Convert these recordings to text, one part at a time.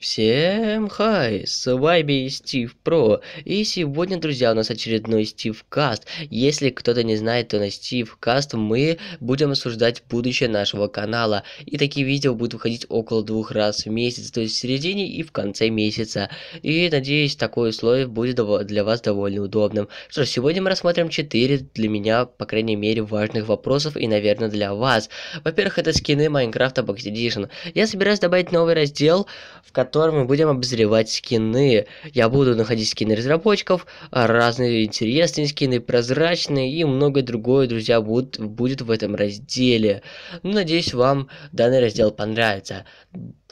Всем хай, с вами Стив Про, и сегодня, друзья, у нас очередной Стив Каст. Если кто-то не знает, то на Стив Каст мы будем обсуждать будущее нашего канала, и такие видео будут выходить около двух раз в месяц, то есть в середине и в конце месяца. И надеюсь, такое условие будет для вас довольно удобным. Что ж, сегодня мы рассмотрим 4 для меня, по крайней мере, важных вопросов и, наверное, для вас. Во-первых, это скины Майнкрафта Box Edition. Я собираюсь добавить новый раздел, в котором котором мы будем обозревать скины. Я буду находить скины разработчиков, разные интересные скины, прозрачные и многое другое, друзья, будут, будет в этом разделе. Ну, надеюсь, вам данный раздел понравится.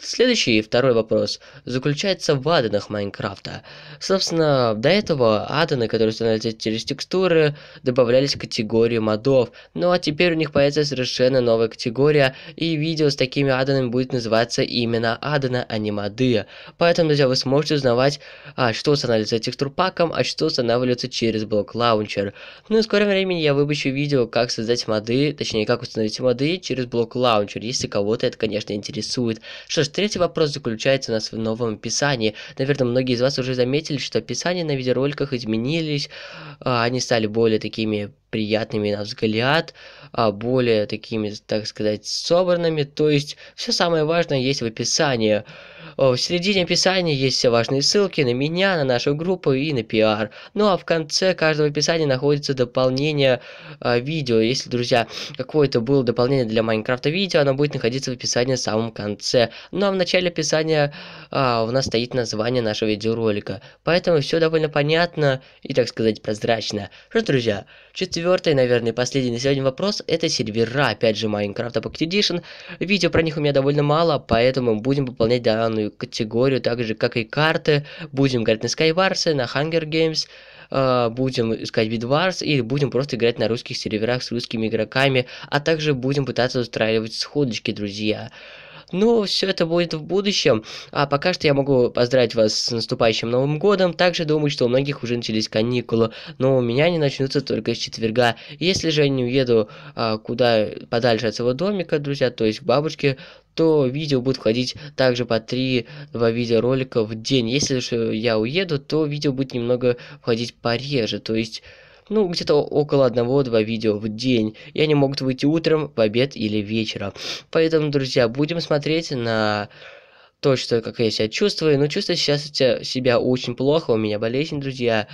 Следующий, второй вопрос, заключается в аденах Майнкрафта. Собственно, до этого адены, которые становятся через текстуры, добавлялись в категорию модов. Ну а теперь у них появится совершенно новая категория, и видео с такими аденами будет называться именно адена, а не моды живые. Поэтому, друзья, вы сможете узнавать, а, что устанавливается текстурпаком, а что устанавливается через блок лаунчер. Ну и в скором времени я выпущу видео, как создать моды, точнее, как установить моды через блок лаунчер, если кого-то это, конечно, интересует. Что ж, третий вопрос заключается у нас в новом описании. Наверное, многие из вас уже заметили, что описания на видеороликах изменились, а, они стали более такими приятными на взгляд, а, более такими, так сказать, собранными. То есть все самое важное есть в описании. Э, в середине описания есть все важные ссылки на меня, на нашу группу и на пиар. Ну а в конце каждого описания находится дополнение э, видео. Если, друзья, какое-то было дополнение для Майнкрафта видео, оно будет находиться в описании в самом конце. Ну а в начале описания э, у нас стоит название нашего видеоролика. Поэтому все довольно понятно и, так сказать, прозрачно. Что ж, друзья, чисто четвертый, наверное, последний на сегодня вопрос, это сервера, опять же, Minecraft Pocket Edition. Видео про них у меня довольно мало, поэтому будем пополнять данную категорию, так же, как и карты. Будем играть на Skywars, на Hunger Games, э, будем искать Bedwars и будем просто играть на русских серверах с русскими игроками, а также будем пытаться устраивать сходочки, друзья. Но ну, все это будет в будущем. А пока что я могу поздравить вас с наступающим Новым Годом. Также думаю, что у многих уже начались каникулы, но у меня они начнутся только с четверга. Если же я не уеду а, куда подальше от своего домика, друзья, то есть к бабушке, то видео будет входить также по 3-2 видеоролика в день. Если же я уеду, то видео будет немного входить пореже, то есть ну, где-то около одного-два видео в день, и они могут выйти утром, в обед или вечером. Поэтому, друзья, будем смотреть на то, что, как я себя чувствую. Но чувствую сейчас себя очень плохо, у меня болезнь, друзья.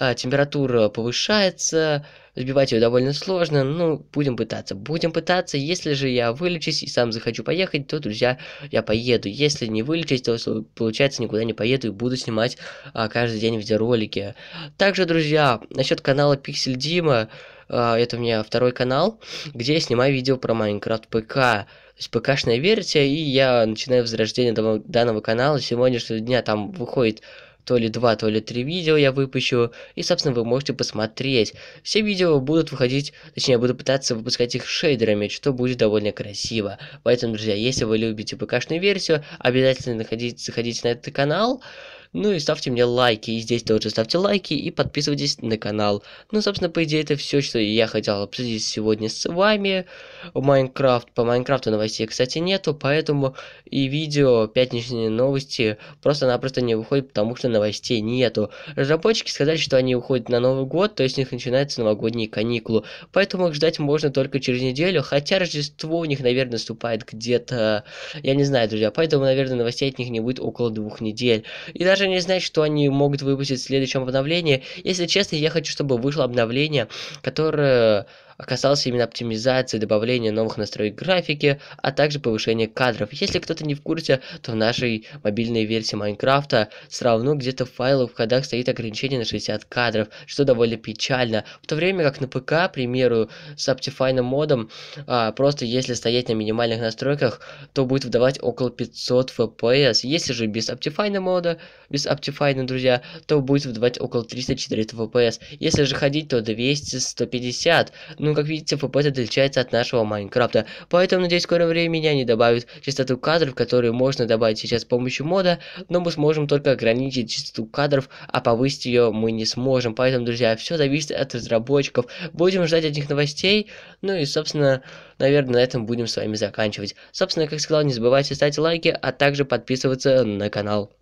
А, температура повышается, сбивать ее довольно сложно. Ну, будем пытаться. Будем пытаться. Если же я вылечусь и сам захочу поехать, то, друзья, я поеду. Если не вылечусь, то, получается, никуда не поеду и буду снимать а, каждый день видеоролики. Также, друзья, насчет канала Пиксель Дима. А, это у меня второй канал, где я снимаю видео про Майнкрафт ПК. То есть ПКшная версия, и я начинаю возрождение данного, канала. С сегодняшнего дня там выходит то ли два, то ли три видео я выпущу, и, собственно, вы можете посмотреть. Все видео будут выходить, точнее, я буду пытаться выпускать их шейдерами, что будет довольно красиво. Поэтому, друзья, если вы любите ПКшную версию, обязательно находите, заходите на этот канал, ну и ставьте мне лайки, и здесь тоже ставьте лайки, и подписывайтесь на канал. Ну, собственно, по идее, это все, что я хотел обсудить сегодня с вами. Майнкрафт, по Майнкрафту новостей, кстати, нету, поэтому и видео, пятничные новости просто-напросто не выходит, потому что новостей нету. Разработчики сказали, что они уходят на Новый год, то есть у них начинаются новогодние каникулы, поэтому их ждать можно только через неделю, хотя Рождество у них, наверное, наступает где-то, я не знаю, друзья, поэтому, наверное, новостей от них не будет около двух недель. И даже даже не знать, что они могут выпустить в следующем обновлении. Если честно, я хочу, чтобы вышло обновление, которое касался именно оптимизации, добавления новых настроек графики, а также повышения кадров. Если кто-то не в курсе, то в нашей мобильной версии Майнкрафта все равно где-то в файлах в ходах стоит ограничение на 60 кадров, что довольно печально. В то время как на ПК, к примеру, с Optifine модом, а, просто если стоять на минимальных настройках, то будет выдавать около 500 FPS. Если же без Optifine мода, без Optifine, друзья, то будет выдавать около 300-400 FPS. Если же ходить, то 200-150. Ну, ну, как видите, FPS отличается от нашего Майнкрафта, поэтому, надеюсь, в скором времени они добавят частоту кадров, которые можно добавить сейчас с помощью мода, но мы сможем только ограничить частоту кадров, а повысить ее мы не сможем. Поэтому, друзья, все зависит от разработчиков. Будем ждать от них новостей, ну и, собственно, наверное, на этом будем с вами заканчивать. Собственно, как сказал, не забывайте ставить лайки, а также подписываться на канал.